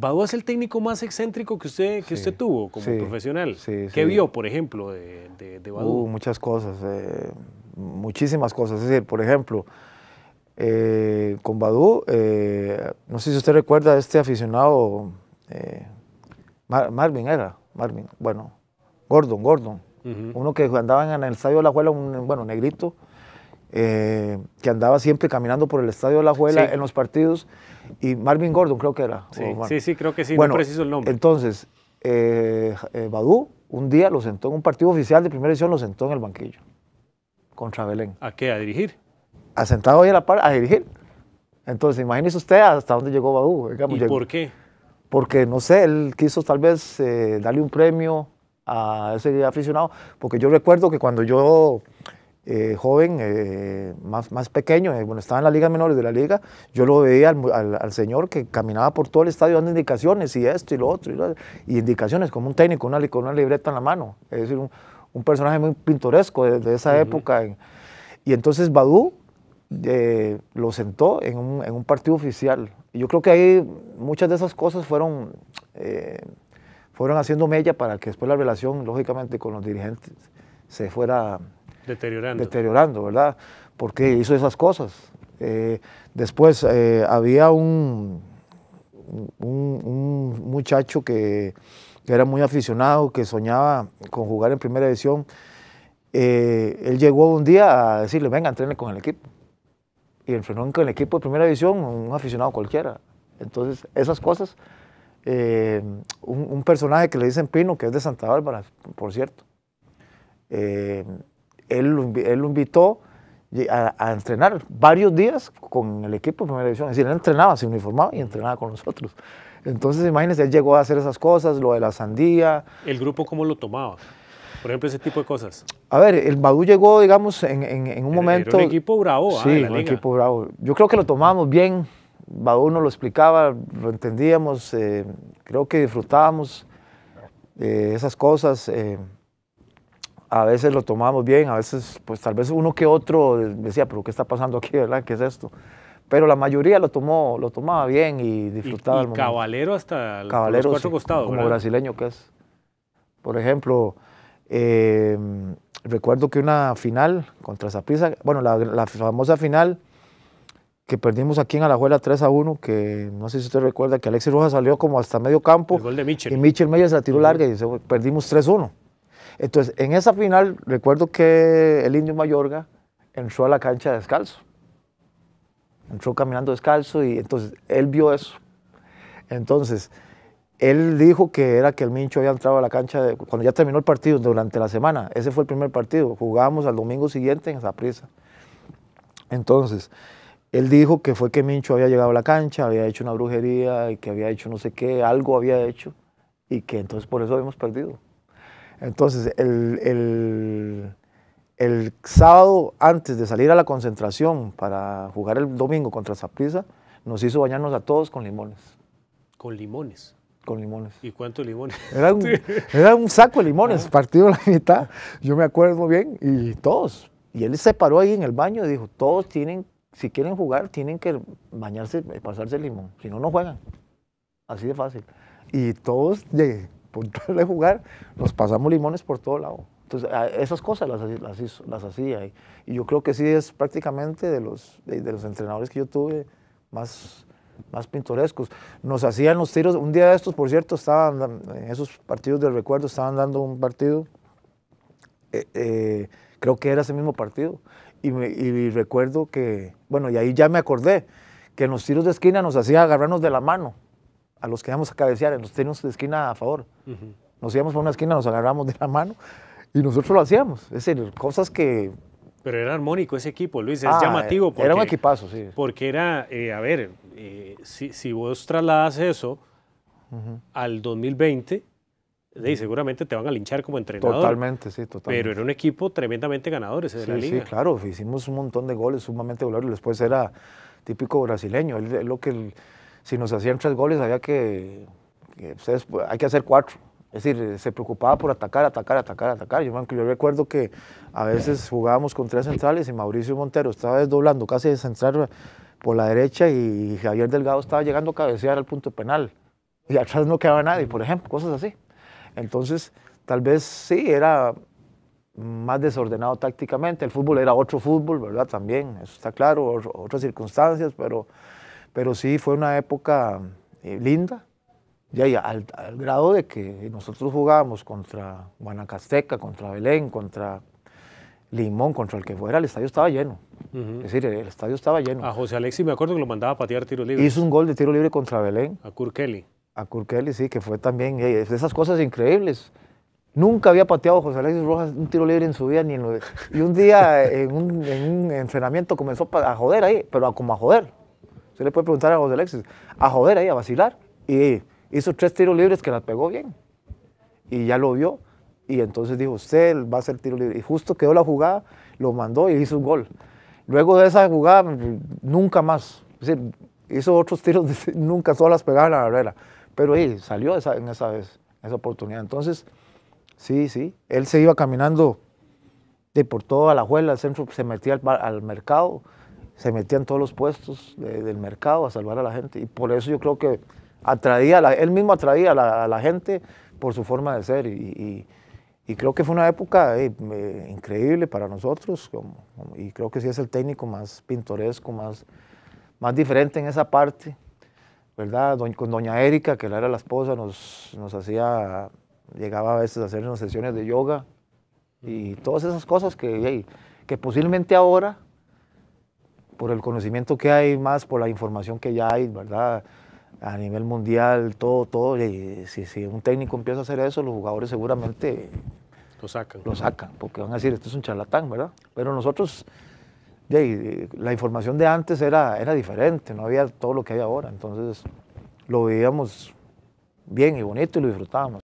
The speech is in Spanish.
¿Badú es el técnico más excéntrico que usted, que usted tuvo como profesional. ¿Qué vio, por ejemplo, de, Badú? Uh, muchas cosas, eh, muchísimas cosas. Es decir, por ejemplo, eh, con Badú, eh, no sé si usted recuerda a este aficionado, Marvin era, Marvin, bueno, Gordon, Gordon. Uno que andaba en el estadio de la Juela, un bueno, negrito, eh, que andaba siempre caminando por el estadio de la Juela en los partidos, y Marvin Gordon creo que era. Sí, sí, creo que sí, no preciso el nombre. Entonces, eh, eh, Badú un día lo sentó en un partido oficial de primera edición, lo sentó en el banquillo contra Belén. ¿A qué? ¿A dirigir? A sentado ahí en la par, a dirigir. Entonces, imagínese usted hasta dónde llegó Badú. ¿Y por qué? Porque, no sé, él quiso tal vez darle un premio a ese aficionado, porque yo recuerdo que cuando yo eh, joven, eh, más, más pequeño, eh, bueno, estaba en la Liga menores de la liga, yo lo veía al, al, señor que caminaba por todo el estadio dando indicaciones y esto y lo otro, y, indicaciones como un técnico, una, con una libreta en la mano, es decir, un, personaje muy pintoresco de, esa época. Y entonces Badú lo sentó en un, partido oficial. yo creo que ahí muchas de esas cosas fueron fueron haciendo mella para que después la relación, lógicamente, con los dirigentes se fuera deteriorando, deteriorando ¿verdad? Porque hizo esas cosas. Eh, después eh, había un, un, muchacho que, era muy aficionado, que soñaba con jugar en primera división. Eh, él llegó un día a decirle, venga, entrene con el equipo. Y entrenó con el equipo de primera división, un aficionado cualquiera. Entonces, esas cosas, un, personaje que le dicen Pino, que es de Santa Bárbara, por cierto, él, él lo invitó a, entrenar varios días con el equipo de primera división. Es decir, él entrenaba, se uniformaba y entrenaba con nosotros. Entonces, imagínense, él llegó a hacer esas cosas, lo de la sandía. ¿El grupo cómo lo tomaba? Por ejemplo, ese tipo de cosas. A ver, el Badú llegó, digamos, en, un momento. Era equipo bravo, ah, Sí, equipo bravo. Yo creo que lo tomamos bien. Badú nos lo explicaba, lo entendíamos. Eh, creo que disfrutábamos eh, esas cosas. Eh, a veces lo tomábamos bien, a veces, pues tal vez uno que otro decía, pero ¿qué está pasando aquí, verdad? ¿Qué es esto? Pero la mayoría lo tomó, lo tomaba bien y disfrutaba. Y, el hasta los cuatro costados. Como brasileño que es. Por ejemplo, em, recuerdo que una final contra Zapisa, bueno, la, famosa final que perdimos aquí en Alajuela 3 a 1, que no sé si usted recuerda que Alexis Rojas salió como hasta medio campo. gol de Michel. Y Mitchell Meyer se la tiró larga y perdimos 3 1. Entonces, en esa final, recuerdo que el Indio Mayorga entró a la cancha descalzo. Entró caminando descalzo y entonces él vio eso. Entonces, él dijo que era que el Mincho había entrado a la cancha cuando ya terminó el partido, durante la semana. Ese fue el primer partido. Jugábamos al domingo siguiente en esa prisa. Entonces, él dijo que fue que Mincho había llegado a la cancha, había hecho una brujería y que había hecho no sé qué, algo había hecho y que entonces por eso habíamos perdido. Entonces, el, el, sábado antes de salir a la concentración para jugar el domingo contra Zaprisa, nos hizo bañarnos a todos con limones. ¿Con limones? Con limones. ¿Y cuántos limones? Era un, saco de limones, ah. partido la mitad, yo me acuerdo bien, y todos. Y él se paró ahí en el baño y dijo, todos tienen, si quieren jugar, tienen que bañarse, eh, pasarse el limón, si no, no juegan. Así de fácil. Y todos, por de jugar, nos pasamos limones por todo lado. Entonces, esas cosas las, las, hacía. Y, yo creo que sí es prácticamente de los, de, los entrenadores que yo tuve más, más pintorescos. Nos hacían los tiros. Un día de estos, por cierto, estaban en esos partidos del recuerdo, estaban dando un partido. Eh, eh, creo que era ese mismo partido. Y, me, y, recuerdo que, bueno, y ahí ya me acordé que en los tiros de esquina nos hacía agarrarnos de la mano a los que íbamos a cabecear, nos teníamos de esquina a favor. Nos íbamos por una esquina, nos agarramos de la mano y nosotros lo hacíamos. Es decir, cosas que... Pero era armónico ese equipo, Luis, es ah, llamativo. era un equipazo, sí. Porque era, eh, a ver, eh, si, vos trasladas eso al 2020, y seguramente te van a linchar como entrenador. Totalmente, sí, totalmente. Pero era un equipo tremendamente ganador ese de la liga. Sí, claro, hicimos un montón de goles sumamente goleadores. Después era típico brasileño. Es lo que si nos hacían tres goles había que, pues, pues, hay que hacer cuatro. Es decir, se preocupaba por atacar, atacar, atacar, atacar. Yo, yo recuerdo que a veces jugábamos con tres centrales y Mauricio Montero estaba desdoblando casi de central por la derecha y Javier Delgado estaba llegando a cabecear al punto penal. Y atrás no quedaba nadie, por ejemplo, cosas así. Entonces, tal vez sí, era más desordenado tácticamente. El fútbol era otro fútbol, ¿verdad? También, eso está claro, otras circunstancias, pero pero sí fue una época eh, linda, ya, al, grado de que nosotros jugábamos contra Guanacasteca, contra Belén, contra Limón, contra el que fuera, el estadio estaba lleno. Es decir, el estadio estaba lleno. A José Alexis me acuerdo que lo mandaba a patear tiro libre. Hizo un gol de tiro libre contra Belén. A Kurkeli. A Kurkeli, sí, que fue también eh, esas cosas increíbles. Nunca había pateado José Alexis Rojas un tiro libre en su vida. Ni en lo Y un día eh, en un, un, entrenamiento comenzó a joder ahí, pero a, como a joder. Usted le puede preguntar a José Alexis, a joder ahí, a vacilar. Y hizo tres tiros libres que las pegó bien. Y ya lo vio. Y entonces dijo, usted va a hacer tiro libre. Y justo quedó la jugada, lo mandó y hizo un gol. Luego de esa jugada, nunca más. hizo otros tiros, nunca todas las pegaban a la barrera. Pero ahí salió en esa vez, esa oportunidad. Entonces, sí, sí. Él se iba caminando de por toda la juela, el centro se metía al, al mercado se metía en todos los puestos del mercado a salvar a la gente. Y por eso yo creo que atraía, él mismo atraía a la, gente por su forma de ser. Y, creo que fue una época eh, increíble para nosotros. y creo que sí es el técnico más pintoresco, más, más diferente en esa parte. ¿verdad? con doña Erika, que era la esposa, nos, hacía, llegaba a veces a hacernos sesiones de yoga y todas esas cosas que, que posiblemente ahora por el conocimiento que hay, más por la información que ya hay, ¿verdad? A nivel mundial, todo, todo. Y si, un técnico empieza a hacer eso, los jugadores seguramente lo sacan. Lo sacan, porque van a decir, esto es un charlatán, ¿verdad? Pero nosotros, la información de antes era, era diferente, no había todo lo que hay ahora. Entonces, lo veíamos bien y bonito y lo disfrutábamos.